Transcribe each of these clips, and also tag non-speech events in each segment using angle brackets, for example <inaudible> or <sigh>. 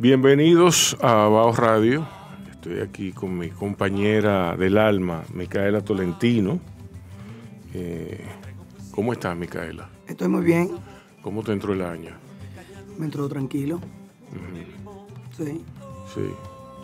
Bienvenidos a Baos Radio. Estoy aquí con mi compañera del alma, Micaela Tolentino. Eh, ¿Cómo estás, Micaela? Estoy muy bien. ¿Cómo te entró el año? Me entró tranquilo. Sí. Sí.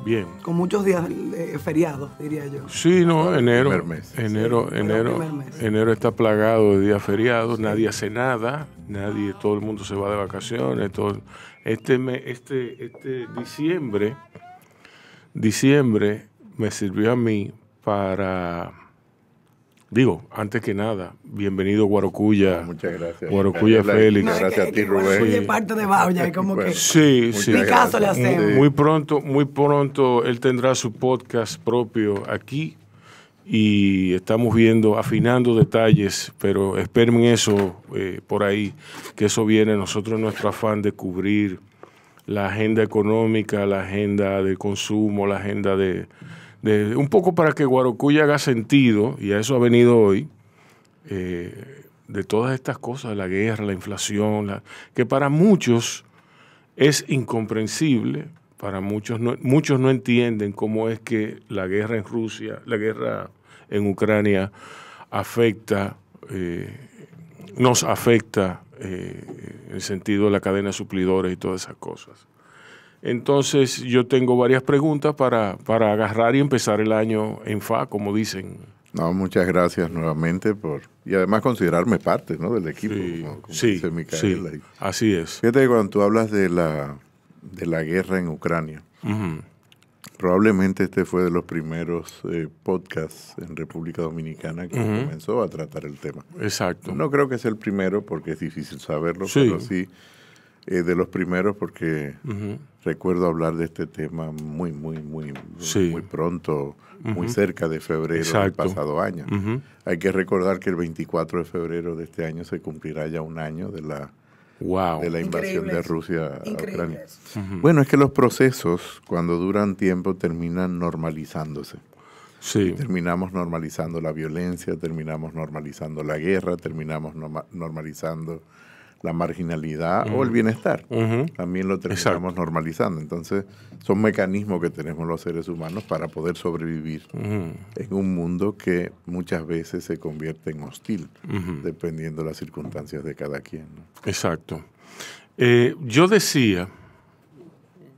Bien. Con muchos días eh, feriados, diría yo. Sí, no, enero. Enero, enero, enero está plagado de días feriados, nadie hace nada, nadie, todo el mundo se va de vacaciones, todo este, este, este, diciembre, diciembre me sirvió a mí para, digo, antes que nada, bienvenido Guarocuya. Ah, muchas gracias. Guarocuya Félix. gracias a ti, Rubén. Sí, parte de como que sí, sí. Caso le hacemos. Muy pronto, muy pronto él tendrá su podcast propio aquí y estamos viendo, afinando detalles, pero esperen eso eh, por ahí, que eso viene. Nosotros, nuestro afán de cubrir la agenda económica, la agenda de consumo, la agenda de, un poco para que Guarocuya haga sentido, y a eso ha venido hoy, eh, de todas estas cosas, la guerra, la inflación, que para muchos es incomprensible, para muchos no, muchos no entienden cómo es que la guerra en Rusia, la guerra en Ucrania afecta, eh, nos afecta en eh, el sentido de la cadena de suplidores y todas esas cosas. Entonces yo tengo varias preguntas para, para agarrar y empezar el año en FA, como dicen. No, muchas gracias nuevamente por y además considerarme parte del equipo, sí, como, así es. Fíjate que cuando tú hablas de la, de la guerra en Ucrania, Probablemente este fue de los primeros eh, podcasts en República Dominicana que comenzó a tratar el tema. Exacto. No creo que sea el primero porque es difícil saberlo, pero sí eh, de los primeros porque recuerdo hablar de este tema muy, muy, muy, muy pronto, muy cerca de febrero del pasado año. Hay que recordar que el 24 de febrero de este año se cumplirá ya un año de la de la invasión de Rusia a Ucrania. Bueno, es que los procesos, cuando duran tiempo, terminan normalizándose. Sí. Terminamos normalizando la violencia, terminamos normalizando la guerra, terminamos normalizando la marginalidad o el bienestar. También lo terminamos normalizando. Entonces, son mecanismos que tenemos los seres humanos para poder sobrevivir en un mundo que muchas veces se convierte en hostil, dependiendo de las circunstancias de cada quien. Exacto. Eh, yo decía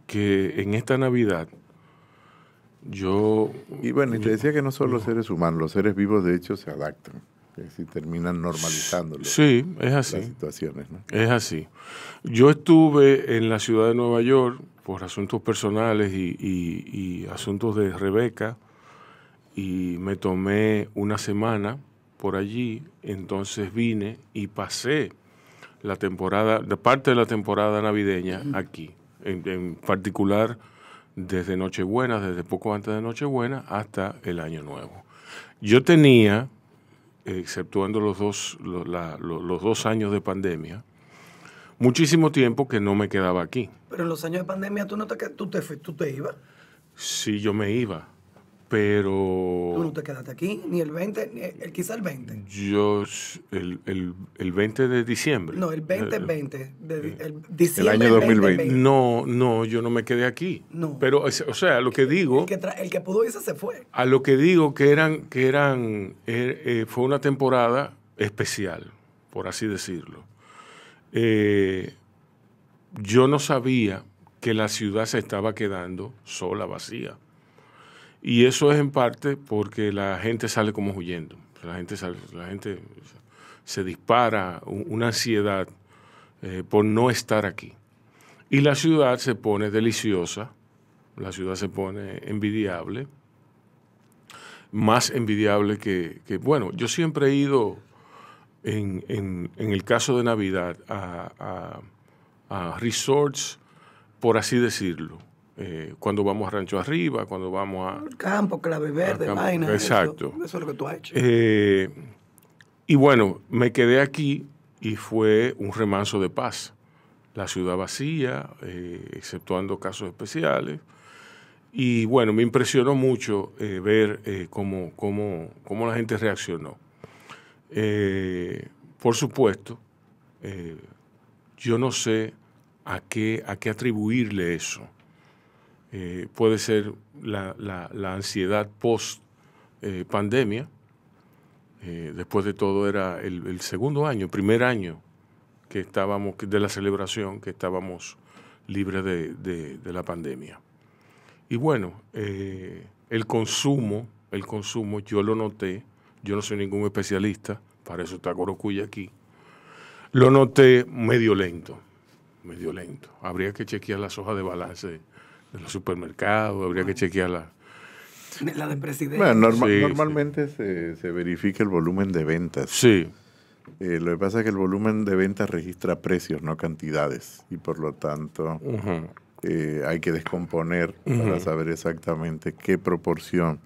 que en esta Navidad yo... Y bueno, y te decía que no solo los seres humanos, los seres vivos de hecho se adaptan si terminan normalizando sí, es así. las situaciones. ¿no? Es así. Yo estuve en la ciudad de Nueva York por asuntos personales y, asuntos de Rebeca y me tomé una semana por allí, entonces vine y pasé la temporada, parte de la temporada navideña aquí, en particular desde Nochebuena, desde poco antes de Nochebuena hasta el Año Nuevo. Yo tenía exceptuando los dos, los, dos años de pandemia, muchísimo tiempo que no me quedaba aquí. Pero en los años de pandemia tú no te, te, tú te ibas. Sí, yo me iba. Pero. Tú no te quedaste aquí, ni el 20, ni el, quizá el 20. Yo, el, 20 de diciembre. No, el 20 eh, De, eh, el, diciembre, el año 2020. No, no, yo no me quedé aquí. No. Pero, o sea, lo que digo. El que, pudo irse se fue. A lo que digo que eran. que eran er, eh, Fue una temporada especial, por así decirlo. yo no sabía que la ciudad se estaba quedando sola, vacía y eso es en parte porque la gente sale como huyendo. La gente, sale, la gente se dispara una ansiedad eh, por no estar aquí. Y la ciudad se pone deliciosa, la ciudad se pone envidiable, más envidiable que, bueno, yo siempre he ido en, el caso de Navidad a resorts, por así decirlo, eh, cuando vamos a Rancho Arriba, cuando vamos a... El campo, la verde, de vaina. Exacto. Eso, es lo que tú has hecho. Eh, y bueno, me quedé aquí y fue un remanso de paz. La ciudad vacía, eh, exceptuando casos especiales. Y bueno, me impresionó mucho ver cómo, la gente reaccionó. por supuesto, yo no sé a qué, a qué atribuirle eso eh, puede ser la, ansiedad post-pandemia. Eh, eh, después de todo era el, segundo año, primer año que estábamos, de la celebración, que estábamos libres de, la pandemia. Y bueno, el consumo, el consumo, yo lo noté, yo no soy ningún especialista, para eso está Gorokuya aquí, lo noté medio lento, medio lento. Habría que chequear las hojas de balance en los supermercados, habría que chequear la... La de presidente. Bueno, normalmente Se, verifica el volumen de ventas. Sí. Eh, lo que pasa es que el volumen de ventas registra precios, no cantidades, y por lo tanto eh, hay que descomponer para saber exactamente qué proporción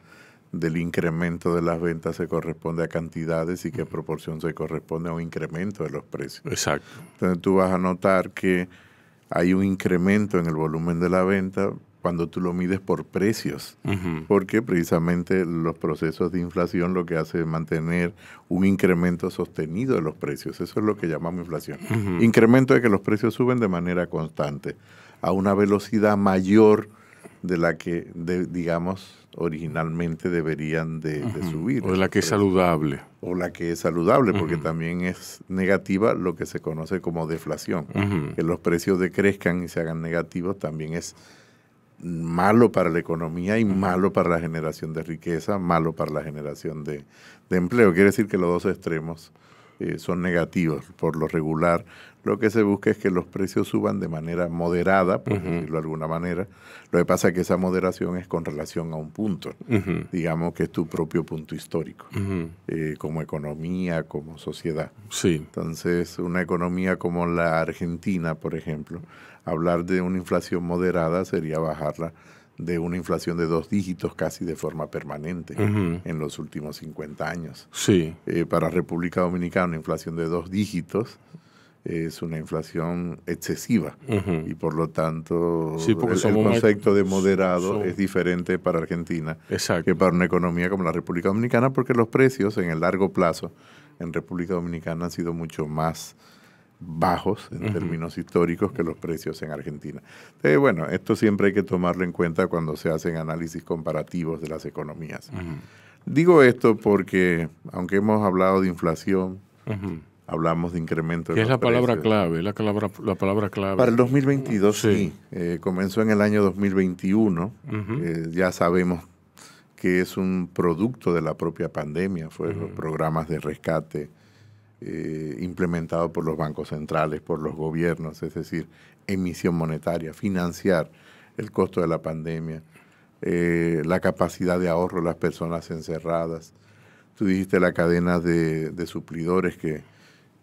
del incremento de las ventas se corresponde a cantidades y qué proporción se corresponde a un incremento de los precios. Exacto. Entonces tú vas a notar que hay un incremento en el volumen de la venta cuando tú lo mides por precios, porque precisamente los procesos de inflación lo que hace es mantener un incremento sostenido de los precios, eso es lo que llamamos inflación. Incremento de que los precios suben de manera constante, a una velocidad mayor de la que, digamos, originalmente deberían de, subir. O la que es saludable. O la que es saludable, porque también es negativa lo que se conoce como deflación. Que los precios decrezcan y se hagan negativos también es malo para la economía y malo para la generación de riqueza, malo para la generación de, empleo. Quiere decir que los dos extremos eh, son negativos. Por lo regular, lo que se busca es que los precios suban de manera moderada, por decirlo de alguna manera. Lo que pasa es que esa moderación es con relación a un punto, digamos que es tu propio punto histórico, eh, como economía, como sociedad. Entonces, una economía como la Argentina, por ejemplo, hablar de una inflación moderada sería bajarla de una inflación de dos dígitos casi de forma permanente en los últimos 50 años. Sí. Eh, para República Dominicana, una inflación de dos dígitos es una inflación excesiva y por lo tanto el, concepto de moderado es diferente para Argentina que para una economía como la República Dominicana porque los precios en el largo plazo en República Dominicana han sido mucho más bajos en términos históricos que los precios en Argentina. Entonces, bueno, esto siempre hay que tomarlo en cuenta cuando se hacen análisis comparativos de las economías. Digo esto porque, aunque hemos hablado de inflación, hablamos de incremento. De es la palabra clave, la palabra, la palabra clave. Para el 2022 sí, eh, comenzó en el año 2021, eh, ya sabemos que es un producto de la propia pandemia, Fue programas de rescate eh, implementados por los bancos centrales, por los gobiernos, es decir, emisión monetaria, financiar el costo de la pandemia, la capacidad de ahorro de las personas encerradas. Tú dijiste la cadena de suplidores que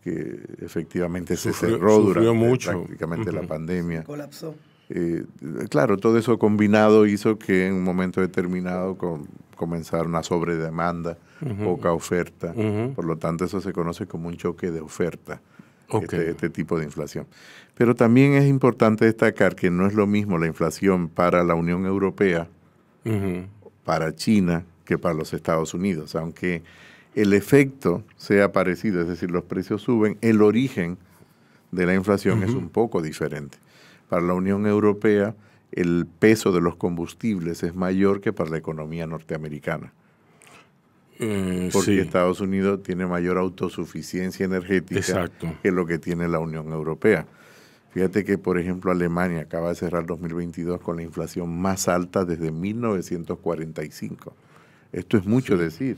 que efectivamente se cerró durante prácticamente la pandemia. colapsó. Eh, claro, todo eso combinado hizo que en un momento determinado comenzara una sobredemanda, poca oferta. Por lo tanto, eso se conoce como un choque de oferta, este, este, tipo de inflación. Pero también es importante destacar que no es lo mismo la inflación para la Unión Europea, para China, que para los Estados Unidos, aunque el efecto sea parecido, es decir, los precios suben, el origen de la inflación es un poco diferente. Para la Unión Europea, el peso de los combustibles es mayor que para la economía norteamericana. Eh, porque Estados Unidos tiene mayor autosuficiencia energética que lo que tiene la Unión Europea. Fíjate que, por ejemplo, Alemania acaba de cerrar 2022 con la inflación más alta desde 1945. Esto es mucho decir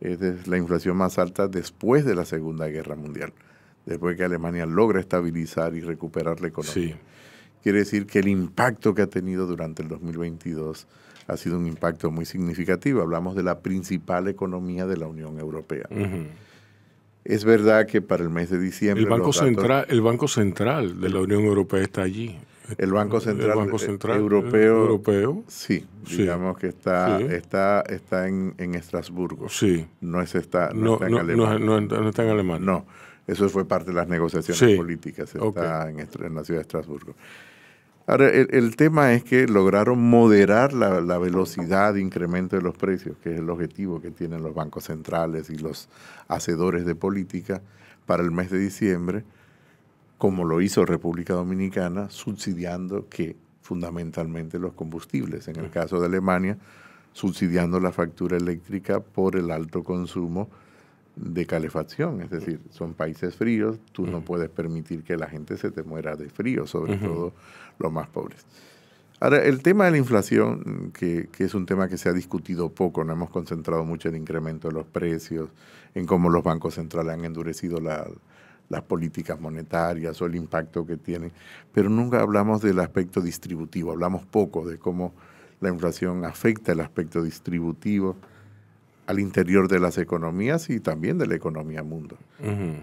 es la inflación más alta después de la Segunda Guerra Mundial, después que Alemania logra estabilizar y recuperar la economía. Quiere decir que el impacto que ha tenido durante el 2022 ha sido un impacto muy significativo. Hablamos de la principal economía de la Unión Europea. Es verdad que para el mes de diciembre... El Banco, Central, el Banco Central de la Unión Europea está allí. El Banco Central, eh, eh, Europeo, Sí, digamos que está, está, está en, en, Estrasburgo. Sí. No, es está, no, está en Alemania. No, No, eso fue parte de las negociaciones políticas. Está en, la ciudad de Estrasburgo. Ahora, el, el tema es que lograron moderar la, la, velocidad de incremento de los precios, que es el objetivo que tienen los bancos centrales y los hacedores de política para el mes de diciembre como lo hizo República Dominicana, subsidiando que fundamentalmente los combustibles, en el caso de Alemania, subsidiando la factura eléctrica por el alto consumo de calefacción, es decir, son países fríos, tú no puedes permitir que la gente se te muera de frío, sobre todo los más pobres. Ahora, el tema de la inflación, que, que, es un tema que se ha discutido poco, no hemos concentrado mucho en el incremento de los precios, en cómo los bancos centrales han endurecido la, las políticas monetarias o el impacto que tienen, pero nunca hablamos del aspecto distributivo, hablamos poco de cómo la inflación afecta el aspecto distributivo al interior de las economías y también de la economía mundo.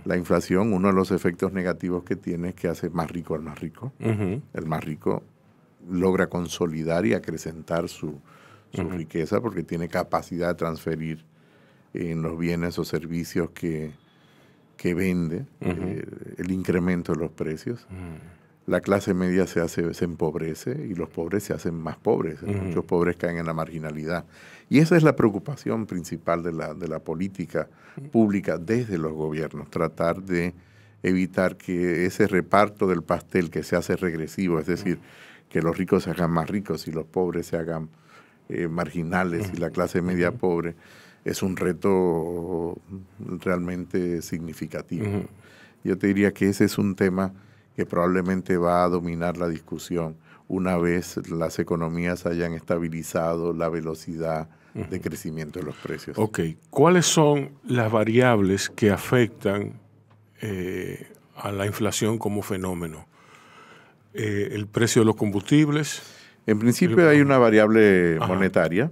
La inflación, uno de los efectos negativos que tiene es que hace más rico al más rico. El más rico logra consolidar y acrecentar su, riqueza porque tiene capacidad de transferir eh, en los bienes o servicios que, que vende, eh, el incremento de los precios. La clase media se, hace, se empobrece y los pobres se hacen más pobres. Muchos pobres caen en la marginalidad. Y esa es la preocupación principal de la, de la política pública desde los gobiernos, tratar de evitar que ese reparto del pastel que se hace regresivo, es decir, que los ricos se hagan más ricos y los pobres se hagan eh, marginales y la clase media pobre, es un reto realmente significativo. Yo te diría que ese es un tema que probablemente va a dominar la discusión una vez las economías hayan estabilizado la velocidad de crecimiento de los precios. Ok, ¿cuáles son las variables que afectan eh, a la inflación como fenómeno? Eh, ¿El precio de los combustibles? En principio hay una variable monetaria.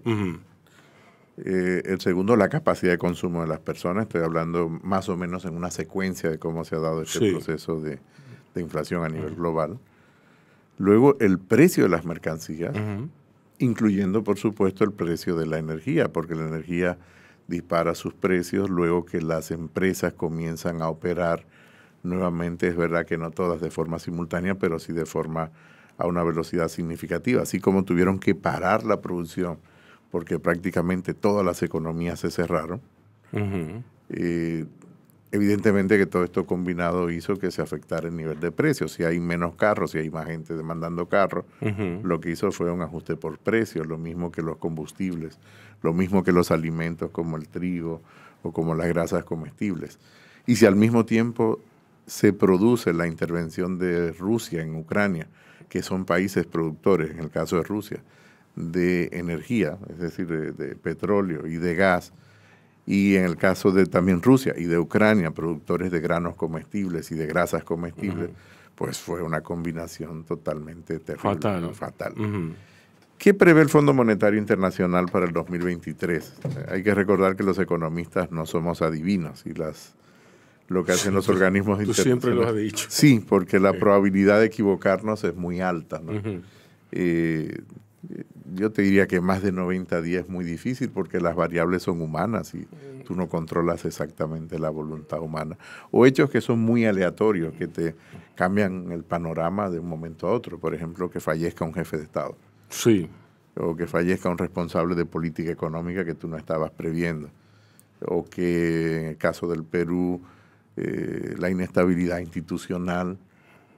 Eh, el segundo, la capacidad de consumo de las personas. Estoy hablando más o menos en una secuencia de cómo se ha dado este proceso de, inflación a nivel global. Luego, el precio de las mercancías, incluyendo, por supuesto, el precio de la energía, porque la energía dispara sus precios luego que las empresas comienzan a operar nuevamente. Es verdad que no todas de forma simultánea, pero sí de forma a una velocidad significativa, así como tuvieron que parar la producción porque prácticamente todas las economías se cerraron. evidentemente que todo esto combinado hizo que se afectara el nivel de precios. Si hay menos carros, si hay más gente demandando carros, lo que hizo fue un ajuste por precios, lo mismo que los combustibles, lo mismo que los alimentos como el trigo o como las grasas comestibles. Y si al mismo tiempo se produce la intervención de Rusia en Ucrania, que son países productores, en el caso de Rusia, de energía, es decir, de, petróleo y de gas, y en el caso de también Rusia y de Ucrania, productores de granos comestibles y de grasas comestibles, pues fue una combinación totalmente terrible, fatal. ¿Qué prevé el Fondo Monetario Internacional para el 2023? Eh, hay que recordar que los economistas no somos adivinos y las lo que hacen los pues, organismos Tú siempre lo has dicho. Sí, porque la probabilidad de equivocarnos es muy alta yo te diría que más de 90 días es muy difícil porque las variables son humanas y tú no controlas exactamente la voluntad humana. O hechos que son muy aleatorios, que te cambian el panorama de un momento a otro. Por ejemplo, que fallezca un jefe de Estado. Sí. O que fallezca un responsable de política económica que tú no estabas previendo. O que en el caso del Perú, eh, la inestabilidad institucional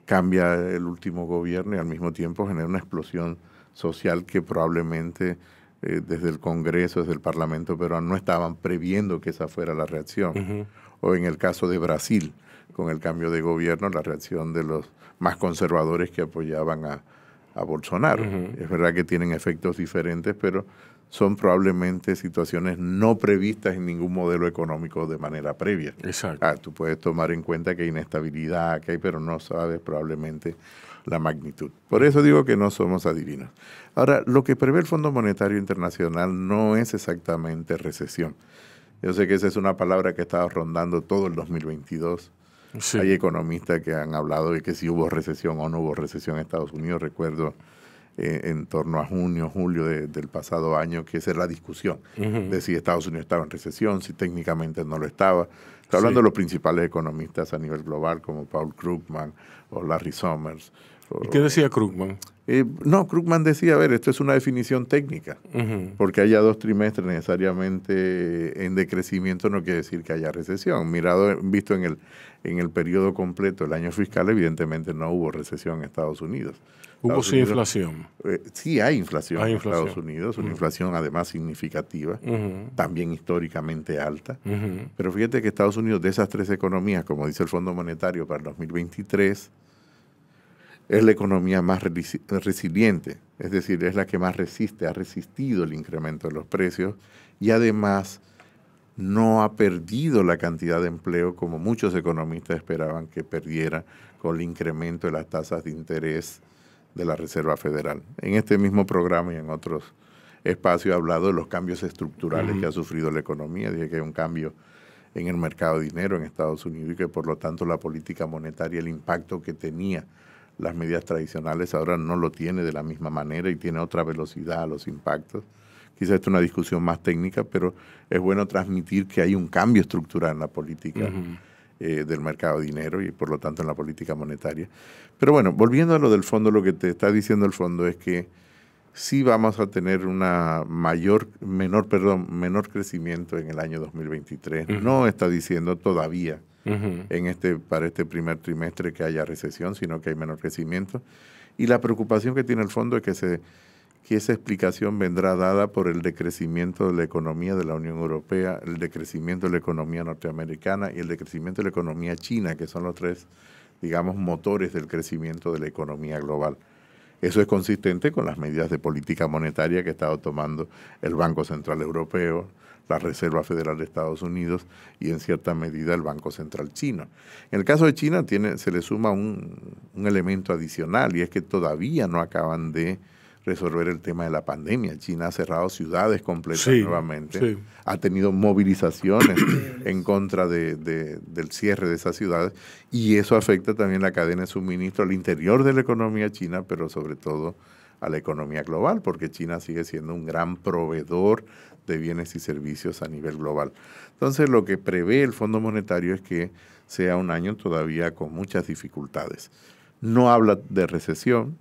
cambia el último gobierno y al mismo tiempo genera una explosión social que probablemente eh, desde el Congreso, desde el Parlamento peruano, no estaban previendo que esa fuera la reacción. O en el caso de Brasil, con el cambio de gobierno, la reacción de los más conservadores que apoyaban a, Bolsonaro. Es verdad que tienen efectos diferentes, pero son probablemente situaciones no previstas en ningún modelo económico de manera previa. Exacto. Ah, tú puedes tomar en cuenta que hay inestabilidad, que hay, pero no sabes probablemente la magnitud. Por eso digo que no somos adivinos. Ahora, lo que prevé el Fondo Monetario Internacional no es exactamente recesión. Yo sé que esa es una palabra que ha estado rondando todo el 2022. Hay economistas que han hablado de que si hubo recesión o no hubo recesión en Estados Unidos. Recuerdo eh, en torno a junio, julio del pasado año, que esa es la discusión de si Estados Unidos estaba en recesión, si técnicamente no lo estaba. Está hablando los principales economistas a nivel global, como Paul Krugman o Larry Summers. ¿Y qué decía Krugman? Eh, no, Krugman decía, a ver, esto es una definición técnica, porque haya dos trimestres necesariamente en decrecimiento no quiere decir que haya recesión. Mirado, visto en el, en el periodo completo del año fiscal, evidentemente no hubo recesión en Estados Unidos. Hubo sí inflación. Eh, sí hay inflación, en Estados Unidos, una inflación además significativa, también históricamente alta. Pero fíjate que Estados Unidos, de esas tres economías, como dice el Fondo Monetario para el 2023, es la economía más resiliente, es decir, es la que más resiste, ha resistido el incremento de los precios y además no ha perdido la cantidad de empleo como muchos economistas esperaban que perdiera con el incremento de las tasas de interés de la Reserva Federal. En este mismo programa y en otros espacios he hablado de los cambios estructurales que ha sufrido la economía. Dije que hay un cambio en el mercado de dinero en Estados Unidos y que por lo tanto la política monetaria, el impacto que tenía las medidas tradicionales ahora no lo tiene de la misma manera y tiene otra velocidad a los impactos. Quizás esto es una discusión más técnica, pero es bueno transmitir que hay un cambio estructural en la política eh, del mercado de dinero y por lo tanto en la política monetaria. Pero bueno, volviendo a lo del fondo, lo que te está diciendo el fondo es que sí vamos a tener una mayor, menor, perdón, menor crecimiento en el año 2023. No está diciendo todavía en este, para este primer trimestre que haya recesión, sino que hay menor crecimiento. Y la preocupación que tiene el fondo es que, que esa explicación vendrá dada por el decrecimiento de la economía de la Unión Europea, el decrecimiento de la economía norteamericana y el decrecimiento de la economía china, que son los tres, digamos, motores del crecimiento de la economía global. Eso es consistente con las medidas de política monetaria que ha estado tomando el Banco Central Europeo, la Reserva Federal de Estados Unidos y en cierta medida el Banco Central Chino. En el caso de China tiene, se le suma un, elemento adicional y es que todavía no acaban de resolver el tema de la pandemia. China ha cerrado ciudades completas nuevamente, ha tenido movilizaciones <coughs> en contra del cierre de esas ciudades y eso afecta también la cadena de suministro al interior de la economía china, pero sobre todo a la economía global, porque China sigue siendo un gran proveedor de bienes y servicios a nivel global. Entonces, lo que prevé el Fondo Monetario es que sea un año todavía con muchas dificultades. No habla de recesión,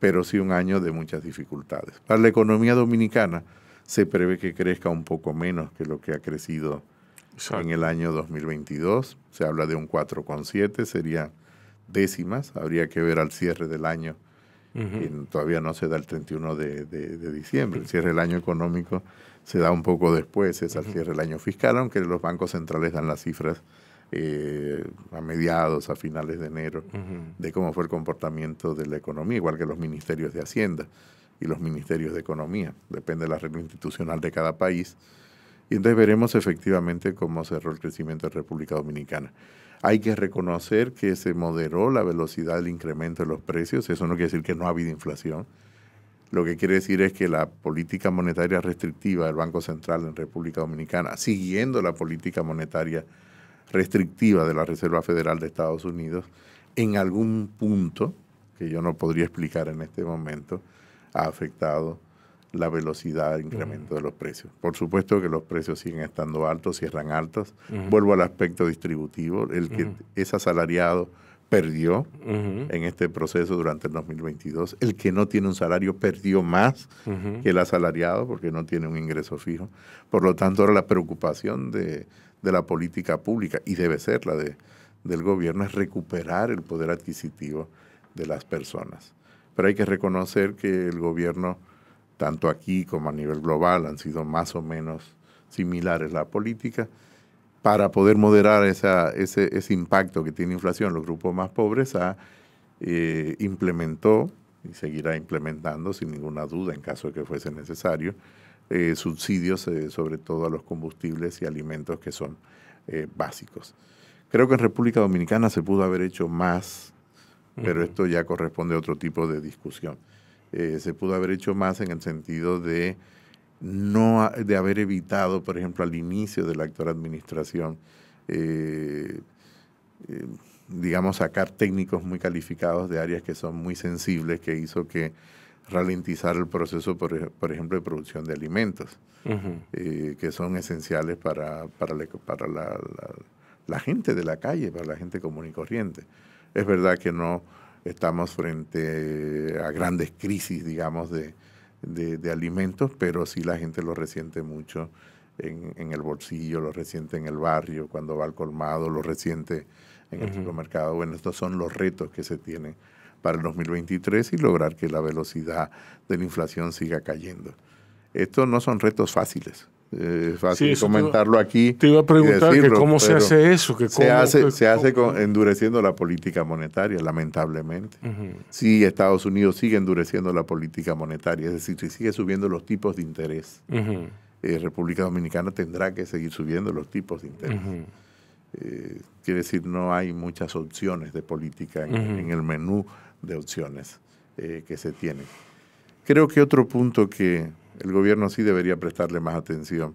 pero sí un año de muchas dificultades. Para la economía dominicana se prevé que crezca un poco menos que lo que ha crecido en el año 2022. Se habla de un 4,7, sería décimas. Habría que ver al cierre del año todavía no se da el 31 de, de, diciembre. El cierre del año económico se da un poco después, es al cierre del año fiscal, aunque los bancos centrales dan las cifras eh, a mediados, a finales de enero, de cómo fue el comportamiento de la economía, igual que los ministerios de Hacienda y los ministerios de Economía. Depende de la regla institucional de cada país y entonces veremos efectivamente cómo cerró el crecimiento de República Dominicana. Hay que reconocer que se moderó la velocidad del incremento de los precios. Eso no quiere decir que no ha habido inflación. Lo que quiere decir es que la política monetaria restrictiva del Banco Central en República Dominicana, siguiendo la política monetaria restrictiva de la Reserva Federal de Estados Unidos, en algún punto, que yo no podría explicar en este momento, ha afectado la velocidad de incremento de los precios. Por supuesto que los precios siguen estando altos, cierran altos. Vuelvo al aspecto distributivo, el que es asalariado perdió en este proceso durante el 2022, el que no tiene un salario perdió más que el asalariado porque no tiene un ingreso fijo. Por lo tanto, ahora la preocupación de, la política pública, y debe ser la de, del gobierno, es recuperar el poder adquisitivo de las personas. Pero hay que reconocer que el gobierno tanto aquí como a nivel global, han sido más o menos similares la política, para poder moderar ese, impacto que tiene inflación los grupos más pobres, ha, ah, eh, implementó y seguirá implementando sin ninguna duda en caso de que fuese necesario, eh, subsidios eh, sobre todo a los combustibles y alimentos que son básicos. Creo que en República Dominicana se pudo haber hecho más, pero esto ya corresponde a otro tipo de discusión. Eh, se pudo haber hecho más en el sentido de no de haber evitado, por ejemplo, al inicio de la actual administración, eh, eh, digamos, sacar técnicos muy calificados de áreas que son muy sensibles, que hizo que ralentizar el proceso, por, ejemplo, de producción de alimentos, que son esenciales para, para, la, gente de la calle, para la gente común y corriente. Es verdad que no estamos frente a grandes crisis, digamos, de, alimentos, pero sí la gente lo resiente mucho en, el bolsillo, lo resiente en el barrio, cuando va al colmado, lo resiente en el supermercado. Bueno, estos son los retos que se tienen para el 2023 y lograr que la velocidad de la inflación siga cayendo. Estos no son retos fáciles, eh, es fácil comentarlo aquí. Te iba a preguntar que cómo se hace eso. Que se hace, se hace endureciendo la política monetaria, lamentablemente. Si Estados Unidos sigue endureciendo la política monetaria, es decir, si sigue subiendo los tipos de interés, eh, República Dominicana tendrá que seguir subiendo los tipos de interés. Eh, quiere decir, no hay muchas opciones de política en, en el menú de opciones que se tienen. Creo que otro punto que el gobierno sí debería prestarle más atención,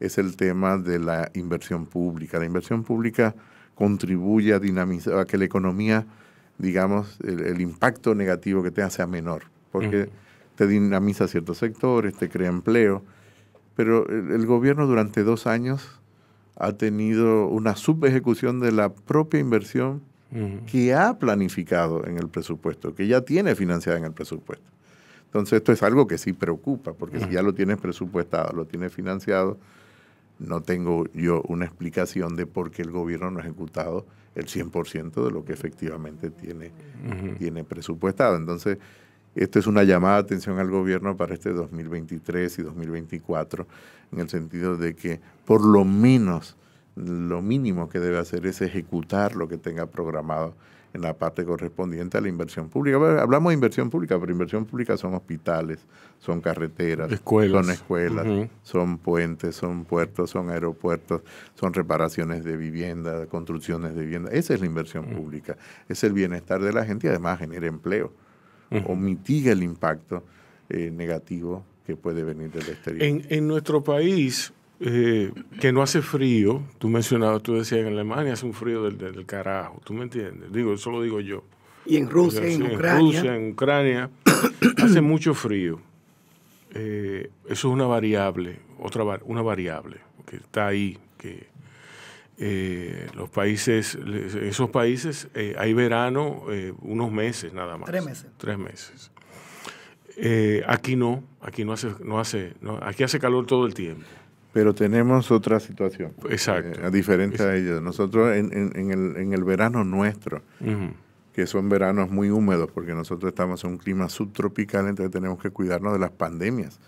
es el tema de la inversión pública. La inversión pública contribuye a dinamizar, a que la economía, digamos, el, impacto negativo que tenga sea menor, porque te dinamiza ciertos sectores, te crea empleo, pero el, gobierno durante dos años ha tenido una subejecución de la propia inversión que ha planificado en el presupuesto, que ya tiene financiada en el presupuesto. Entonces esto es algo que sí preocupa, porque si ya lo tienes presupuestado, lo tienes financiado, no tengo yo una explicación de por qué el gobierno no ha ejecutado el 100% de lo que efectivamente tiene, tiene presupuestado. Entonces, esto es una llamada de atención al gobierno para este 2023 y 2024, en el sentido de que por lo menos, lo mínimo que debe hacer es ejecutar lo que tenga programado en la parte correspondiente a la inversión pública. Hablamos de inversión pública, pero inversión pública son hospitales, son carreteras, son escuelas, son puentes, son puertos, son aeropuertos, son reparaciones de vivienda, construcciones de vivienda. Esa es la inversión mm. pública, es el bienestar de la gente y además genera empleo o mitiga el impacto eh, negativo que puede venir del exterior. En, en nuestro país, eh, que no hace frío, tú mencionabas, tú decías en Alemania hace un frío del, carajo, ¿tú me entiendes? Digo, eso lo digo yo. Y en Rusia, en en, Ucrania. Rusia, en Ucrania, <coughs> hace mucho frío. Eh, eso es una variable, otra una variable que está ahí, que eh, los países, esos países, hay verano unos meses nada más. Tres meses. Tres meses. aquí no, aquí no hace, no hace, no, aquí hace calor todo el tiempo. Pero tenemos otra situación. Exacto. Eh, diferente a ellos. Nosotros en, el, verano nuestro, que son veranos muy húmedos, porque nosotros estamos en un clima subtropical, entonces tenemos que cuidarnos de las pandemias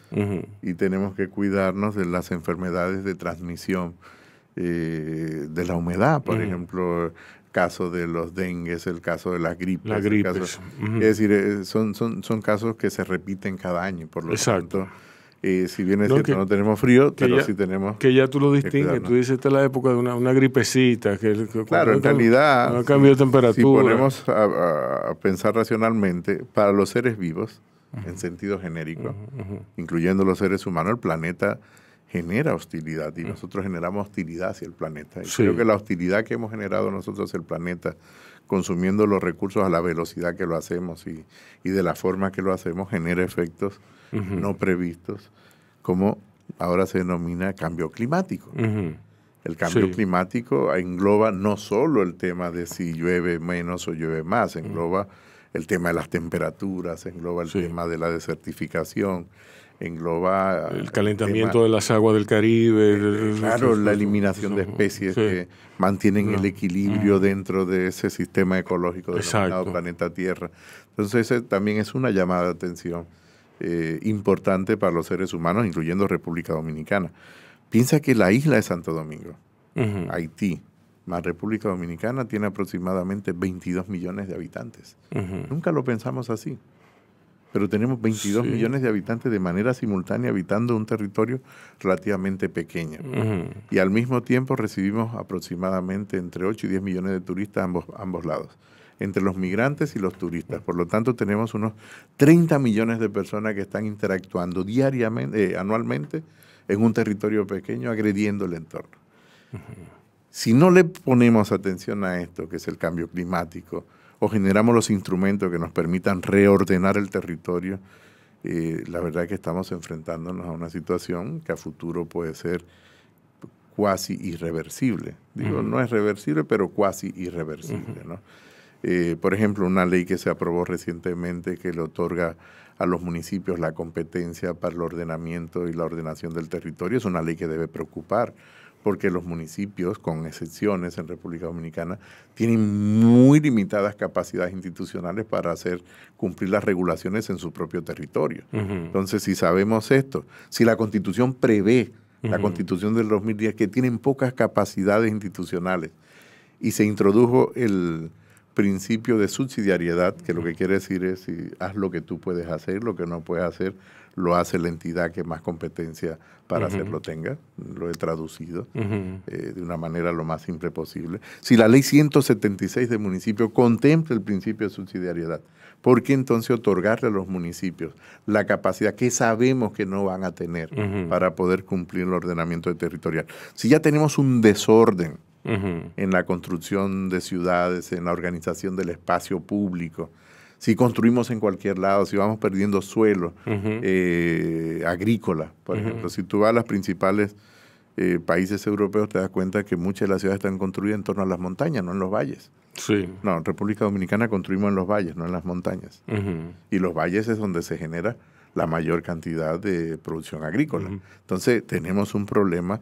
y tenemos que cuidarnos de las enfermedades de transmisión, eh, de la humedad, por ejemplo, el ejemplo, caso de los dengues, el caso de las gripes. La gripe. Es decir, eh, son, son, casos que se repiten cada año, por lo Exacto. tanto si bien es cierto, que, no tenemos frío, pero sí tenemos. Que ya tú lo distingues, tú dices, esta es la época de una, una gripecita. Que, claro, en realidad. No ha cambiado temperatura. Si ponemos a, pensar racionalmente, para los seres vivos, en sentido genérico, incluyendo los seres humanos, el planeta genera hostilidad y mm. nosotros generamos hostilidad hacia el planeta. Y Creo que la hostilidad que hemos generado nosotros hacia el planeta consumiendo los recursos a la velocidad que lo hacemos y, de la forma que lo hacemos genera efectos no previstos, como ahora se denomina cambio climático. El cambio climático engloba no solo el tema de si llueve menos o llueve más, engloba el tema de las temperaturas, engloba el tema de la desertificación, engloba... El calentamiento de las aguas del Caribe. Eh, claro, la eliminación de especies que mantienen el equilibrio mm. dentro de ese sistema ecológico Del planeta Tierra. Entonces eh, también es una llamada de atención eh, importante para los seres humanos, incluyendo República Dominicana. Piensa que la isla de Santo Domingo, Haití, más República Dominicana tiene aproximadamente 22 millones de habitantes. Nunca lo pensamos así pero tenemos 22 millones de habitantes de manera simultánea habitando un territorio relativamente pequeño. Y al mismo tiempo recibimos aproximadamente entre 8 y 10 millones de turistas a ambos, lados entre los migrantes y los turistas. Por lo tanto, tenemos unos 30 millones de personas que están interactuando diariamente, eh, anualmente, en un territorio pequeño, agrediendo el entorno. Si no le ponemos atención a esto, que es el cambio climático, o generamos los instrumentos que nos permitan reordenar el territorio, eh, la verdad es que estamos enfrentándonos a una situación que a futuro puede ser cuasi irreversible. Digo, no es reversible, pero cuasi irreversible. Eh, por ejemplo, una ley que se aprobó recientemente que le otorga a los municipios la competencia para el ordenamiento y la ordenación del territorio es una ley que debe preocupar porque los municipios, con excepciones en República Dominicana, tienen muy limitadas capacidades institucionales para hacer cumplir las regulaciones en su propio territorio. Entonces, si sabemos esto, si la constitución prevé, la constitución del 2010, que tienen pocas capacidades institucionales, y se introdujo el principio de subsidiariedad, que lo que quiere decir es si haz lo que tú puedes hacer, lo que no puedes hacer, lo hace la entidad que más competencia para hacerlo tenga. Lo he traducido eh, de una manera lo más simple posible. Si la ley 176 de municipio contempla el principio de subsidiariedad, ¿por qué entonces otorgarle a los municipios la capacidad que sabemos que no van a tener para poder cumplir el ordenamiento territorial? Si ya tenemos un desorden en la construcción de ciudades, en la organización del espacio público, si construimos en cualquier lado, si vamos perdiendo suelo eh, agrícola, por ejemplo. Si tú vas a los principales eh, países europeos, te das cuenta que muchas de las ciudades están construidas en torno a las montañas, no en los valles. Sí. No, en República Dominicana construimos en los valles, no en las montañas. Y los valles es donde se genera la mayor cantidad de producción agrícola. Entonces, tenemos un problema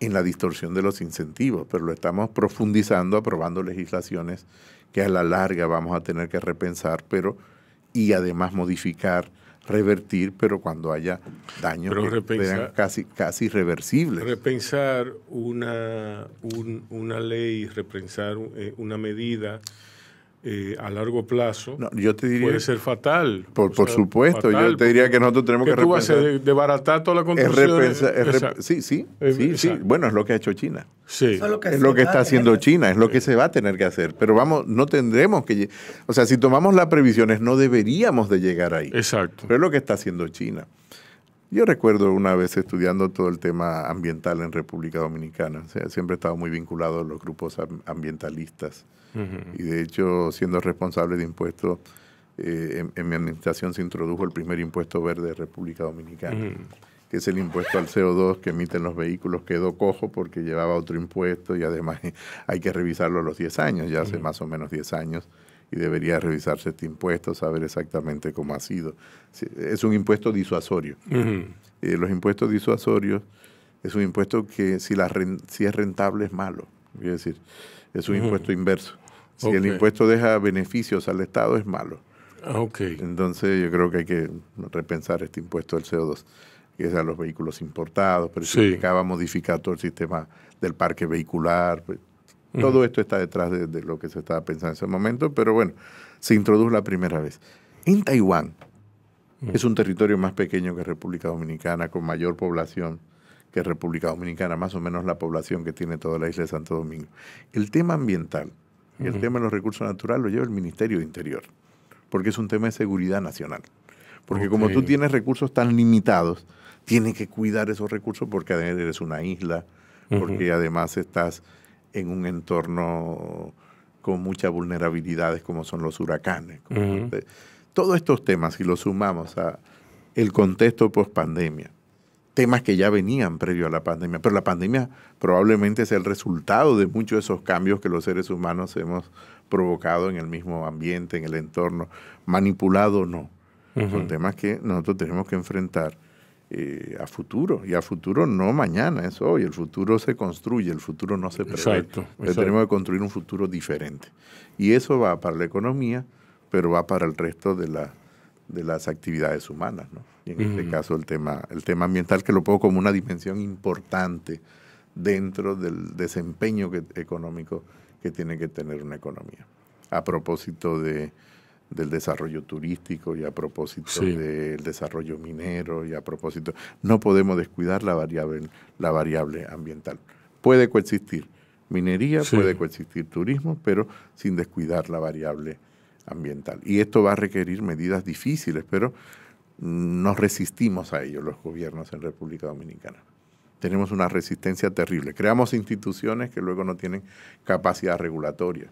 en la distorsión de los incentivos, pero lo estamos profundizando aprobando legislaciones que a la larga vamos a tener que repensar, pero y además modificar, revertir, pero cuando haya daños sean casi, casi irreversibles. Repensar una, una ley, repensar eh, una medida eh, a largo plazo puede ser fatal. Por, supuesto, yo te diría que nosotros tenemos que, que tú Vas a desbaratar toda la construcción. sí, sí, eh, sí, Bueno, es lo que ha hecho China. Sí. Es lo que, está haciendo China, es lo que se va a tener que hacer. Pero vamos, no tendremos que... O sea, si tomamos las previsiones, no deberíamos de llegar ahí. Exacto. Pero es lo que está haciendo China. Yo recuerdo una vez estudiando todo el tema ambiental en República Dominicana. siempre he estado muy vinculado a los grupos ambientalistas. Y de hecho, siendo responsable de impuestos, eh, en, mi administración se introdujo el primer impuesto verde de República Dominicana, que es el impuesto al CO2 que emiten los vehículos. Quedó cojo porque llevaba otro impuesto y además <laughs> hay que revisarlo a los 10 años, ya hace más o menos 10 años y debería revisarse este impuesto, saber exactamente cómo ha sido. Es un impuesto disuasorio. Eh, los impuestos disuasorios es un impuesto que si, si es rentable es malo. Es decir, es un impuesto inverso. Si el impuesto deja beneficios al Estado es malo. Ah, Entonces yo creo que hay que repensar este impuesto del CO2 que es a los vehículos importados, pero acaba modificando modificar todo el sistema del parque vehicular, pues, todo esto está detrás de, lo que se estaba pensando en ese momento, pero bueno, se introdujo la primera vez. En Taiwán, es un territorio más pequeño que República Dominicana, con mayor población que República Dominicana, más o menos la población que tiene toda la isla de Santo Domingo. El tema ambiental y el tema de los recursos naturales lo lleva el Ministerio de Interior, porque es un tema de seguridad nacional. Porque como tú tienes recursos tan limitados, tienes que cuidar esos recursos porque eres una isla, porque además estás en un entorno con muchas vulnerabilidades como son los huracanes. Todos estos temas, si los sumamos a el contexto post pandemia, temas que ya venían previo a la pandemia, pero la pandemia probablemente es el resultado de muchos de esos cambios que los seres humanos hemos provocado en el mismo ambiente, en el entorno, manipulado o no. Son temas que nosotros tenemos que enfrentar eh, a futuro. Y a futuro no mañana, es hoy. El futuro se construye, el futuro no se prevé. Eh, exacto, Tenemos que construir un futuro diferente. Y eso va para la economía, pero va para el resto de, la, de las actividades humanas. ¿no? Y en este caso el tema, el tema ambiental, que lo pongo como una dimensión importante dentro del desempeño económico que tiene que tener una economía. A propósito de del desarrollo turístico y a propósito del desarrollo minero y a propósito. No podemos descuidar la variable, la variable ambiental. Puede coexistir minería, puede coexistir turismo, pero sin descuidar la variable ambiental. Y esto va a requerir medidas difíciles, pero nos resistimos a ello los gobiernos en República Dominicana. Tenemos una resistencia terrible. Creamos instituciones que luego no tienen capacidad regulatoria.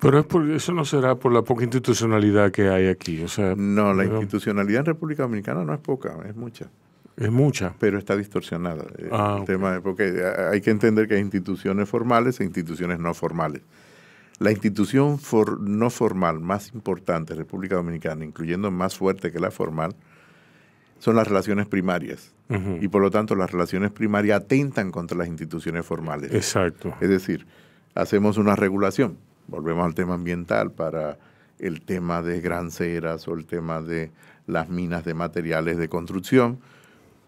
Pero es eso no será por la poca institucionalidad que hay aquí. O sea, no, la institucionalidad en República Dominicana no es poca, es mucha. Es mucha. Pero está distorsionada. Eh, el ah, tema porque hay que entender que hay instituciones formales e instituciones no formales. La institución no formal más importante en República Dominicana, incluyendo más fuerte que la formal, son las relaciones primarias. Y por lo tanto, las relaciones primarias atentan contra las instituciones formales. Exacto. Es decir, hacemos una regulación volvemos al tema ambiental, para el tema de granceras o el tema de las minas de materiales de construcción,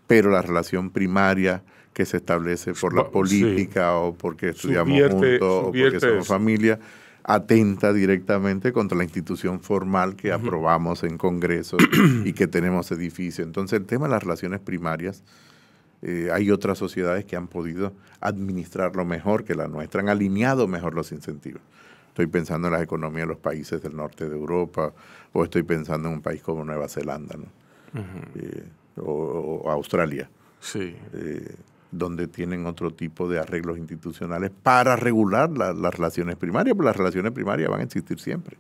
pero la relación primaria que se establece por la política o porque estudiamos juntos o porque somos familia, atenta directamente contra la institución formal que aprobamos en Congreso <clears throat> y que tenemos edificio. Entonces el tema de las relaciones primarias, eh, hay otras sociedades que han podido administrarlo mejor que la nuestra, han alineado mejor los incentivos. Estoy pensando en las economías de los países del norte de Europa, o estoy pensando en un país como Nueva Zelanda, ¿no? Eh, o, Australia, eh, donde tienen otro tipo de arreglos institucionales para regular las relaciones primarias, porque las relaciones primarias van a existir siempre.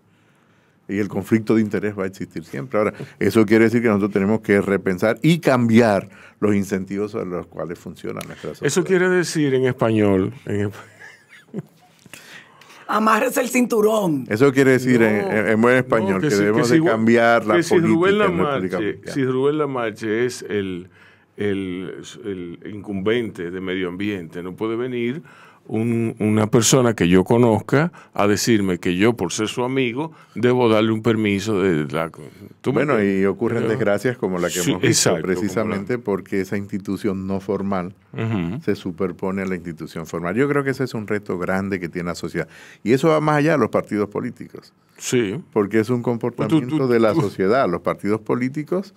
Y el conflicto de interés va a existir siempre. Ahora, eso quiere decir que nosotros tenemos que repensar y cambiar los incentivos sobre los cuales funciona nuestra sociedad. Eso quiere decir en español Amarres el cinturón. Eso quiere decir en, buen español que, debemos de cambiar la política. Si Rubén Lamarche, es el, el, el incumbente de medio ambiente, no puede venir una persona que yo conozca a decirme que yo, por ser su amigo, debo darle un permiso de la... bueno, y ocurren desgracias como la que hemos precisamente porque esa institución no formal se superpone a la institución formal. Yo creo que ese es un reto grande que tiene la sociedad. Y eso va más allá de los partidos políticos. Sí. Porque es un comportamiento de la sociedad. Los partidos políticos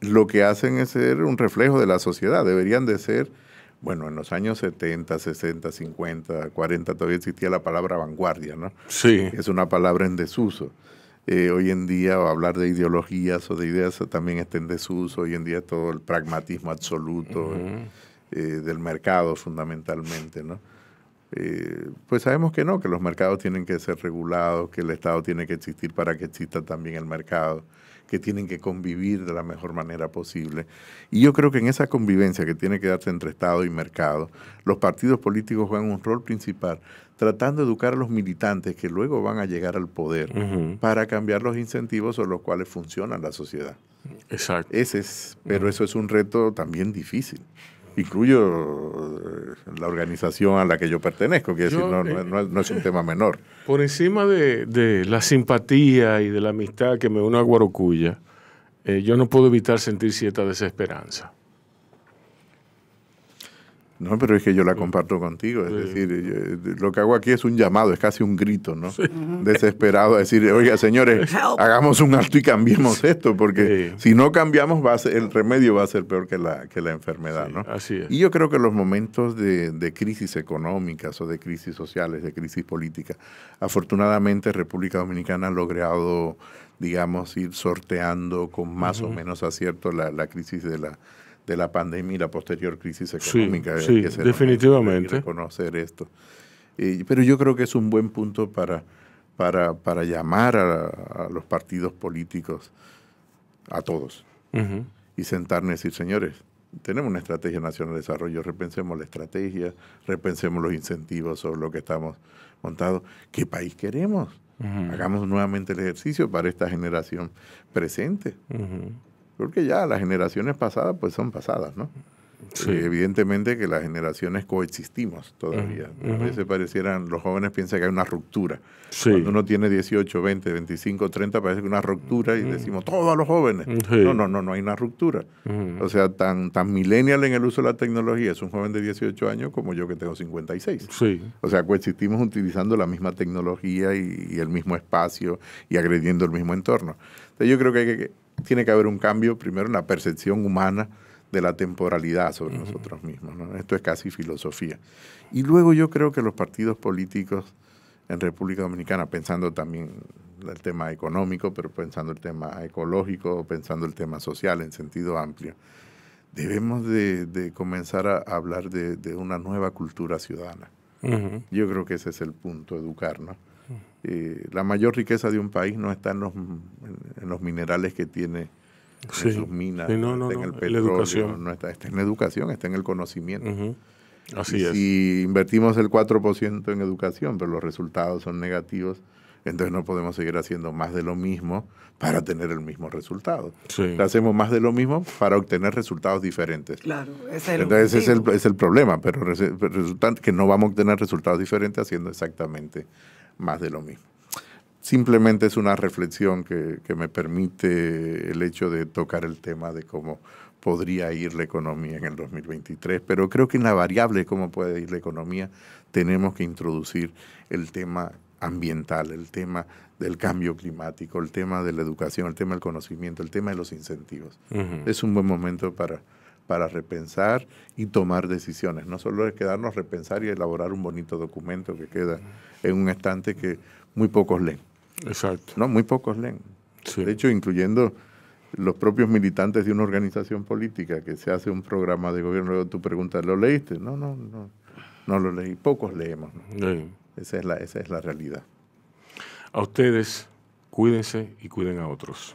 lo que hacen es ser un reflejo de la sociedad. Deberían de ser bueno, en los años 70, 60, 50, 40 todavía existía la palabra vanguardia, ¿no? Sí. Es una palabra en desuso. Eh, hoy en día hablar de ideologías o de ideas también está en desuso. Hoy en día todo el pragmatismo absoluto eh, del mercado fundamentalmente, ¿no? Eh, pues sabemos que no, que los mercados tienen que ser regulados, que el Estado tiene que existir para que exista también el mercado que tienen que convivir de la mejor manera posible. Y yo creo que en esa convivencia que tiene que darse entre Estado y mercado, los partidos políticos juegan un rol principal tratando de educar a los militantes que luego van a llegar al poder para cambiar los incentivos sobre los cuales funciona la sociedad. Exacto. Ese es, pero eso es un reto también difícil incluyo eh, la organización a la que yo pertenezco, que eh, es no, no, es un tema menor. Por encima de, la simpatía y de la amistad que me une a Guarocuya, eh, yo no puedo evitar sentir cierta desesperanza. No, pero es que yo la comparto contigo. Es decir, eh, lo que hago aquí es un llamado, es casi un grito, ¿no? Desesperado a decir, oiga, señores, <laughs> hagamos un alto y cambiemos esto, porque si no cambiamos, va el remedio va a ser peor que la, que la enfermedad, ¿no? Así es. Y yo creo que los momentos de, crisis económicas o de crisis sociales, de crisis política, afortunadamente República Dominicana ha logrado digamos, ir sorteando con más o menos acierto la crisis de la, de la pandemia y la posterior crisis económica. Sí, definitivamente. reconocer esto. pero yo creo que es un buen punto para, para, para llamar a, los partidos políticos, a todos, y sentarnos y decir, señores, tenemos una estrategia nacional de desarrollo, repensemos la estrategia, repensemos los incentivos sobre lo que estamos montados. ¿Qué país queremos? Hagamos nuevamente el ejercicio para esta generación presente. Porque ya las generaciones pasadas, pues son pasadas, ¿no? Eh, evidentemente que las generaciones coexistimos todavía. A veces parecieran, los jóvenes piensan que hay una ruptura. Cuando uno tiene 18, 20, 25, 30, parece que una ruptura y decimos, todos los jóvenes. No, no, no, no hay una ruptura. O sea, tan, tan millennial en el uso de la tecnología es un joven de 18 años como yo que tengo 56. O sea, coexistimos utilizando la misma tecnología y, y el mismo espacio y agrediendo el mismo entorno. Entonces yo creo que hay que tiene que haber un cambio primero en la percepción humana de la temporalidad sobre nosotros mismos. Esto es casi filosofía. Y luego yo creo que los partidos políticos en República Dominicana, pensando también el tema económico, pero pensando el tema ecológico, pensando el tema social en sentido amplio, debemos de, comenzar a hablar de, una nueva cultura ciudadana. Yo creo que ese es el punto, educarnos la mayor riqueza de un país no está en los, minerales que tiene en sus minas, en el petróleo, no está, está en educación, está en el conocimiento. Así es. Si invertimos el 4% en educación, pero los resultados son negativos, entonces no podemos seguir haciendo más de lo mismo para tener el mismo resultado. Hacemos más de lo mismo para obtener resultados diferentes. Claro, es entonces ese es el, es el, problema, pero resulta que no vamos a obtener resultados diferentes haciendo exactamente más de lo mismo. Simplemente es una reflexión que, me permite el hecho de tocar el tema de cómo podría ir la economía en el 2023, pero creo que en la variable de cómo puede ir la economía tenemos que introducir el tema ambiental, el tema del cambio climático, el tema de la educación, el tema del conocimiento, el tema de los incentivos. Es un buen momento para, para repensar y tomar decisiones. No solo es quedarnos repensar y elaborar un bonito documento que queda en un estante que muy pocos leen. Exacto. No, muy pocos leen. De hecho, incluyendo los propios militantes de una organización política que se hace un programa de gobierno, luego tú preguntas, ¿lo leíste? No, no, no, no lo leí. Pocos leemos. Esa, es la, esa es la realidad. A ustedes, cuídense y cuiden a otros.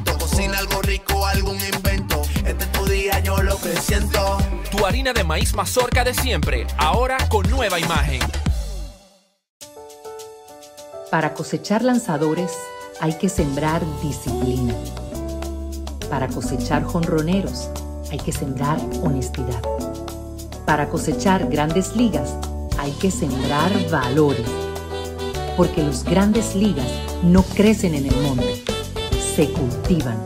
sin algo rico, algún invento. Este tu día, yo lo presento. Tu harina de maíz mazorca de siempre, ahora con nueva imagen. Para cosechar lanzadores hay que sembrar disciplina. Para cosechar jonroneros hay que sembrar honestidad. Para cosechar grandes ligas hay que sembrar valores. Porque los grandes ligas no crecen en el monte se cultivan,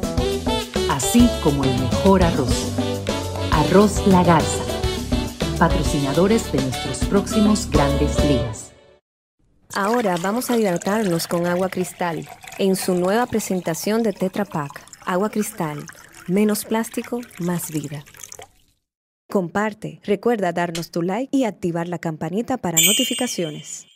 así como el mejor arroz. Arroz La Garza, patrocinadores de nuestros próximos grandes días. Ahora vamos a hidratarnos con agua cristal en su nueva presentación de Tetra Pak. Agua cristal, menos plástico, más vida. Comparte, recuerda darnos tu like y activar la campanita para notificaciones.